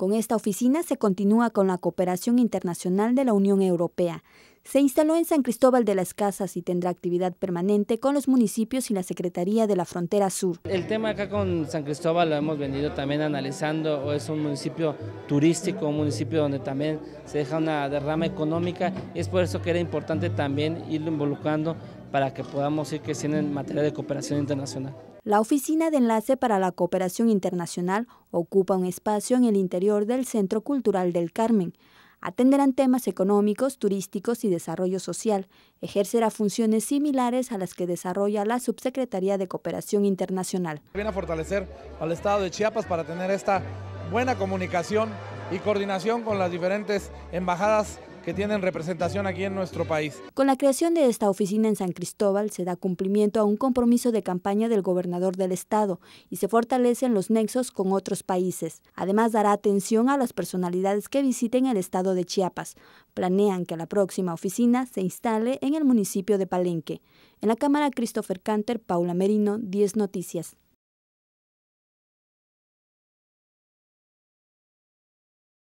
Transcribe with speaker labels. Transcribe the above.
Speaker 1: Con esta oficina se continúa con la cooperación internacional de la Unión Europea. Se instaló en San Cristóbal de las Casas y tendrá actividad permanente con los municipios y la Secretaría de la Frontera Sur.
Speaker 2: El tema acá con San Cristóbal lo hemos venido también analizando, es un municipio turístico, un municipio donde también se deja una derrama económica, es por eso que era importante también irlo involucrando para que podamos ir creciendo en materia de cooperación internacional.
Speaker 1: La Oficina de Enlace para la Cooperación Internacional ocupa un espacio en el interior del Centro Cultural del Carmen. Atenderán temas económicos, turísticos y desarrollo social. Ejercerá funciones similares a las que desarrolla la Subsecretaría de Cooperación Internacional.
Speaker 3: Viene a fortalecer al Estado de Chiapas para tener esta buena comunicación y coordinación con las diferentes embajadas que tienen representación aquí en nuestro país.
Speaker 1: Con la creación de esta oficina en San Cristóbal se da cumplimiento a un compromiso de campaña del gobernador del estado y se fortalecen los nexos con otros países. Además dará atención a las personalidades que visiten el estado de Chiapas. Planean que la próxima oficina se instale en el municipio de Palenque. En la Cámara Christopher Canter, Paula Merino, 10 Noticias.